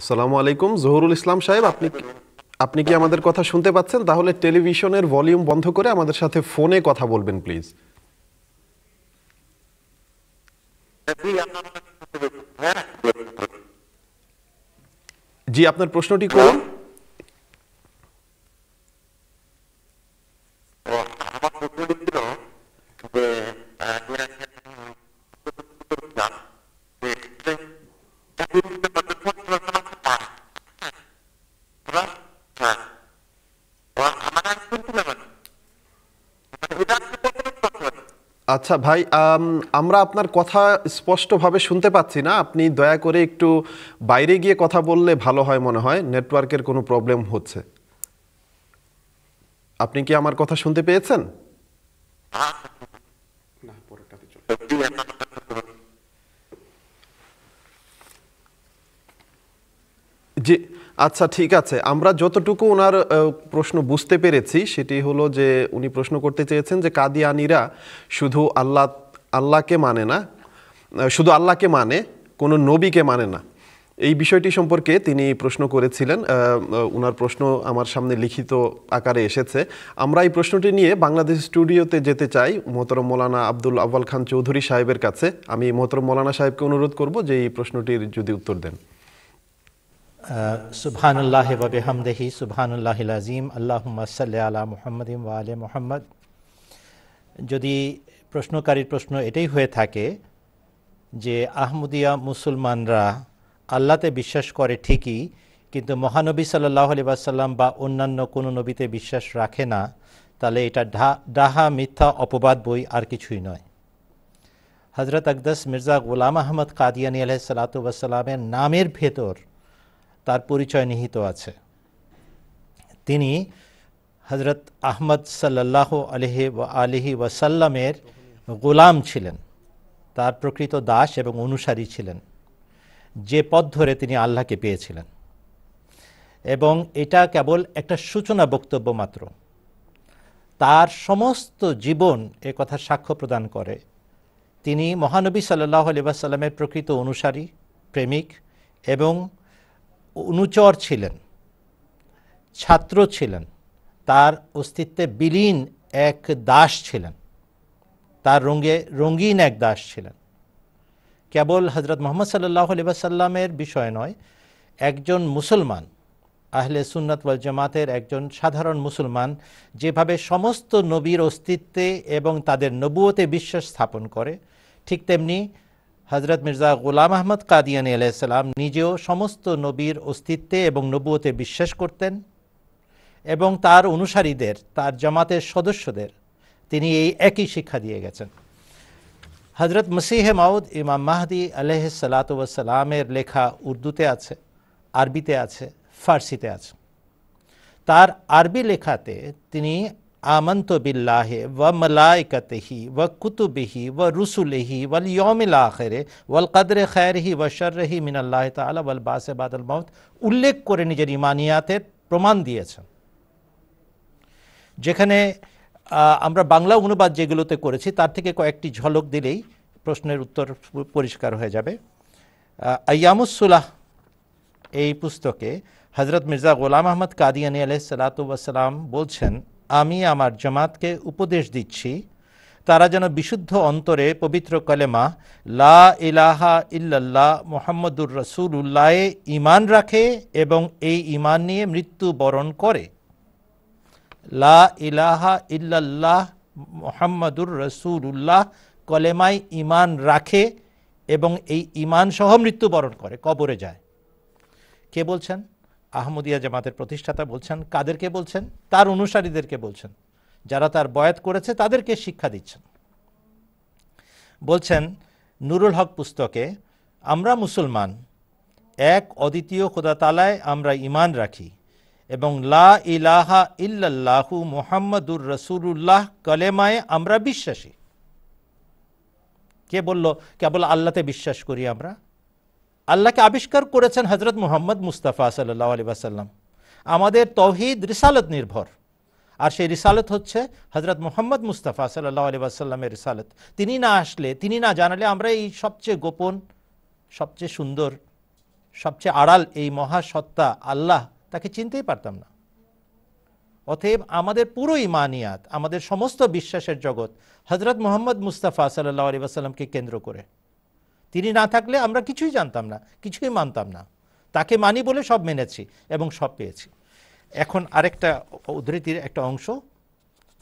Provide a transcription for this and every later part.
আসসালামু আলাইকুম জহুরুল ইসলাম সাহেব আপনি আপনি কি আমাদের কথা শুনতে পাচ্ছেন তাহলে টেলিভিশনের ভলিউম বন্ধ করে আমাদের সাথে ফোনে কথা বলবেন প্লিজ জি আপনার প্রশ্নটি করুন আচ্ছা ভাই আমরা আপনার কথা স্পষ্টভাবে শুনতে পাচ্ছি না আপনি দয়া করে একটু বাইরে গিয়ে কথা বললে ভালো হয় মনে হয় নেটওয়ার্কের কোনো প্রবলেম হচ্ছে আপনি কি আমার কথা শুনতে পেয়েছেন জি আচ্ছা ঠিক আছে আমরা যতটুকু ওনার প্রশ্ন বুঝতে পেরেছি সেটি হলো যে উনি প্রশ্ন করতে চেয়েছেন যে কাদিয়ানিরা শুধু আল্লাহ আল্লাহকে মানে না শুধু আল্লাহকে মানে কোনো নবীকে মানে না এই বিষয়টি সম্পর্কে তিনি প্রশ্ন করেছিলেন ওনার প্রশ্ন আমার সামনে লিখিত আকারে এসেছে আমরা এই প্রশ্নটি নিয়ে বাংলাদেশ স্টুডিওতে যেতে চাই মোহতরম মৌলানা আব্দুল আব্বাল খান চৌধুরী সাহেবের কাছে আমি মোহতরম মৌলানা সাহেবকে অনুরোধ করব যে এই প্রশ্নটির যদি উত্তর দেন সুবহানুল্লাহ বাবেহামদেহি সুবহানুল্লাহ আজিম আল্লাহম্মা সাল্লাহ আলা মুহাম্মদিম ওয়ালে মোহাম্মদ যদি প্রশ্নকারীর প্রশ্ন এটাই হয়ে থাকে যে আহমদিয়া মুসলমানরা আল্লাতে বিশ্বাস করে ঠিকই কিন্তু মহানবী সাল্লাহ আলিবাসাল্লাম বা অন্যান্য কোনো নবীতে বিশ্বাস রাখে না তাহলে এটা ডাহা মিথ্যা অপবাদ বই আর কিছুই নয় হজরত আকদাস মির্জা গোলাম আহমদ কাদিয়ানি আলহ সালাতু নামের ভেতর তার পরিচয় নিহিত আছে তিনি হজরত আহমদ সাল্লাহ আলহি আলহি ওয়াসাল্লামের গোলাম ছিলেন তার প্রকৃত দাস এবং অনুসারী ছিলেন যে পথ ধরে তিনি আল্লাহকে পেয়েছিলেন এবং এটা কেবল একটা সূচনা বক্তব্য মাত্র তার সমস্ত জীবন এ কথা সাক্ষ্য প্রদান করে তিনি মহানবী সাল্লাহ আলিবাসাল্লামের প্রকৃত অনুসারী প্রেমিক এবং অনুচর ছিলেন ছাত্র ছিলেন তার অস্তিত্বে বিলীন এক দাস ছিলেন তার রঙ্গে রঙ্গিন এক দাস ছিলেন কেবল হজরত মোহাম্মদ সাল্লাহ আলিবাসাল্লামের বিষয় নয় একজন মুসলমান আহলে সুন্নত ওয়াল জামাতের একজন সাধারণ মুসলমান যেভাবে সমস্ত নবীর অস্তিত্বে এবং তাদের নবুয়তে বিশ্বাস স্থাপন করে ঠিক তেমনি হজরত মির্জা গোলাম আহমদ কাদিয়ানি আলাইসাল্লাম নিজেও সমস্ত নবীর অস্তিত্বে এবং নবুয়তে বিশ্বাস করতেন এবং তার অনুসারীদের তার জামাতের সদস্যদের তিনি এই একই শিক্ষা দিয়ে গেছেন হজরত মসিহে মাউদ ইমাম মাহদি আলহ সালাতামের লেখা উর্দুতে আছে আরবিতে আছে ফার্সিতে আছে তার আরবি লেখাতে তিনি আমানতো বিল্লাহি ওয়া मलाइकाতেহি ওয়া কুতুবিহি ওয়া রুসুলিহি ওয়াল ইয়ামিল আখির ওয়া আল কদর খাইরহি ওয়া শাররি মিনাল্লাহ তাআলা ওয়াল বাসাবাত আল মউত উল্লেখ কোরেনে যে ইমানিয়াতের প্রমাণ দিয়েছেন যেখানে আমরা বাংলা অনুবাদ যেগুলোতে করেছি তার থেকে কয় একটি ঝলক দিলেই প্রশ্নের উত্তর পরিষ্কার হয়ে যাবে আয়ামুস সুলাহ এই পুস্তকে হযরত Mirza Ghulam Ahmad Qadiani अलैहि सলাতু ওয়াস সালাম বলছেন আমি আমার জামাতকে উপদেশ দিচ্ছি তারা যেন বিশুদ্ধ অন্তরে পবিত্র কলেমা লা ইলাহা ইল্লাল্লাহ মোহাম্মদুর উল্লাহ ইমান রাখে এবং এই ইমান নিয়ে মৃত্যুবরণ করে লা ইলাহা ইল্লাল্লাহ মোহাম্মদুর উল্লাহ কলেমায় ইমান রাখে এবং এই ইমান সহ মৃত্যুবরণ করে কবরে যায় কে বলছেন আহমদিয়া জামাতের প্রতিষ্ঠাতা বলছেন কাদেরকে বলছেন তার অনুসারীদেরকে বলছেন যারা তার বয়াত করেছে তাদেরকে শিক্ষা দিচ্ছেন বলছেন নুরুল হক পুস্তকে আমরা মুসলমান এক অদ্বিতীয় খোদাতালায় আমরা ইমান রাখি এবং লা ইলাহা ইল্লাহু মোহাম্মদুর রসুল্লাহ কলেমায় আমরা বিশ্বাসী কে বলল কেবল আল্লাতে বিশ্বাস করি আমরা আল্লাহকে আবিষ্কার করেছেন হজরত মোহাম্মদ মুস্তাফা সাল্লাহ আলী আসাল্লাম আমাদের তৌহিদ রিসালত নির্ভর আর সেই রিসালত হচ্ছে হজরত মুহম্মদ মুস্তাফা সাল্লাহ আলী আসাল্লামের রিসালত তিনি না আসলে তিনি না জানালে আমরা এই সবচেয়ে গোপন সবচেয়ে সুন্দর সবচেয়ে আড়াল এই মহাসত্তা আল্লাহ তাকে চিনতেই পারতাম না অতএব আমাদের পুরো ইমানিয়াত আমাদের সমস্ত বিশ্বাসের জগৎ হজরত মোহাম্মদ মুস্তাফা সাল্লাহ আলী আসাল্লামকে কেন্দ্র করে তিনি না থাকলে আমরা কিছুই জানতাম না কিছুই মানতাম না তাকে মানি বলে সব মেনেছি এবং সব পেয়েছি এখন আরেকটা উদ্ধৃতির একটা অংশ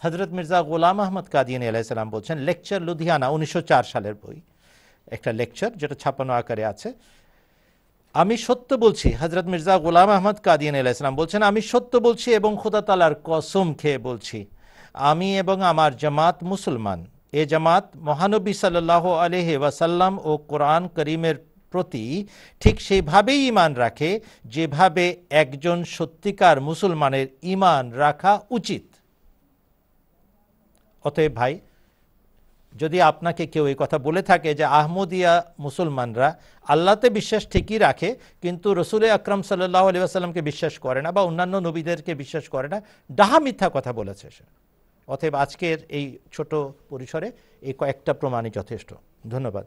হজরত মির্জা গোলাম আহমদ কাদিয়ানি আলাইসালাম বলছেন লেকচার লুধিয়ানা উনিশশো সালের বই একটা লেকচার যেটা ছাপানো আকারে আছে আমি সত্য বলছি হজরত মির্জা গোলাম আহমদ কাদিয়ান আলাইসালাম বলছেন আমি সত্য বলছি এবং খোদা তালার কসম খেয়ে বলছি আমি এবং আমার জামাত মুসলমান এ জামাত মহানবী সাল্লাহ আলহে ওয়াসাল্লাম ও কোরআন করিমের প্রতি ঠিক সেইভাবেই ইমান রাখে যেভাবে একজন সত্যিকার মুসলমানের ইমান রাখা উচিত অতএব ভাই যদি আপনাকে কেউ এই কথা বলে থাকে যে আহমদিয়া মুসলমানরা আল্লাতে বিশ্বাস ঠিকই রাখে কিন্তু রসুলে আকরম সাল্লাহ আলী আসাল্লামকে বিশ্বাস করে না বা অন্যান্য নবীদেরকে বিশ্বাস করে না ডাহা মিথ্যা কথা বলেছে সে অতএব আজকের এই ছোট পরিসরে এই কয়েকটা প্রমাণই যথেষ্ট ধন্যবাদ